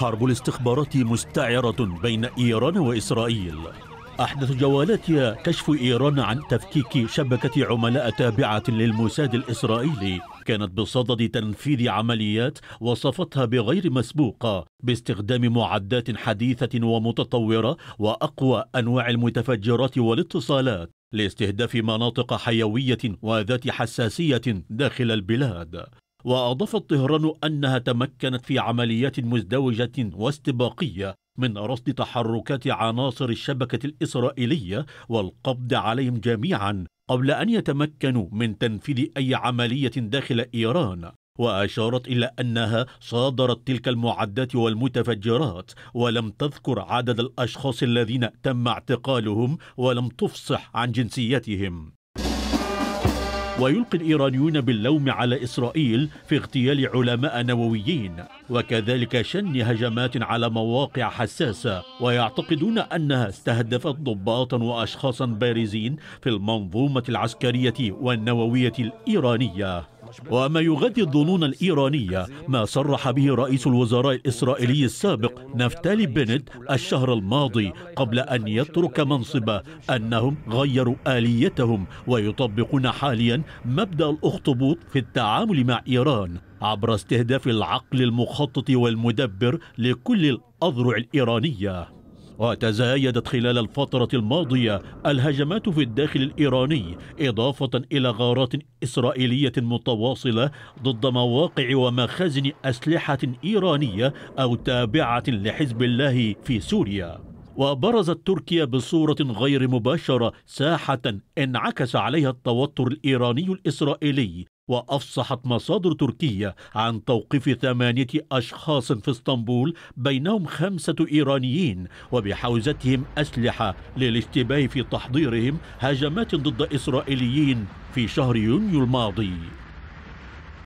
حرب الاستخبارات مستعرة بين إيران وإسرائيل أحدث جوالاتها كشف إيران عن تفكيك شبكة عملاء تابعة للموساد الإسرائيلي كانت بصدد تنفيذ عمليات وصفتها بغير مسبوقة باستخدام معدات حديثة ومتطورة وأقوى أنواع المتفجرات والاتصالات لاستهداف مناطق حيوية وذات حساسية داخل البلاد وأضافت طهران أنها تمكنت في عمليات مزدوجة واستباقية من رصد تحركات عناصر الشبكة الإسرائيلية والقبض عليهم جميعا قبل أن يتمكنوا من تنفيذ أي عملية داخل إيران وأشارت إلى أنها صادرت تلك المعدات والمتفجرات ولم تذكر عدد الأشخاص الذين تم اعتقالهم ولم تفصح عن جنسيتهم ويلقي الإيرانيون باللوم على إسرائيل في اغتيال علماء نوويين وكذلك شن هجمات على مواقع حساسة ويعتقدون أنها استهدفت ضباطا وأشخاصا بارزين في المنظومة العسكرية والنووية الإيرانية وما يغذي الظنون الإيرانية ما صرح به رئيس الوزراء الإسرائيلي السابق نفتالي بنت الشهر الماضي قبل أن يترك منصبه أنهم غيروا آليتهم ويطبقون حاليا مبدأ الأخطبوط في التعامل مع إيران عبر استهداف العقل المخطط والمدبر لكل الأذرع الإيرانية وتزايدت خلال الفترة الماضية الهجمات في الداخل الإيراني إضافة إلى غارات إسرائيلية متواصلة ضد مواقع ومخازن أسلحة إيرانية أو تابعة لحزب الله في سوريا وبرزت تركيا بصورة غير مباشرة ساحة انعكس عليها التوتر الإيراني الإسرائيلي وأفصحت مصادر تركيا عن توقيف ثمانية أشخاص في اسطنبول بينهم خمسة إيرانيين وبحوزتهم أسلحة للاشتباه في تحضيرهم هجمات ضد إسرائيليين في شهر يونيو الماضي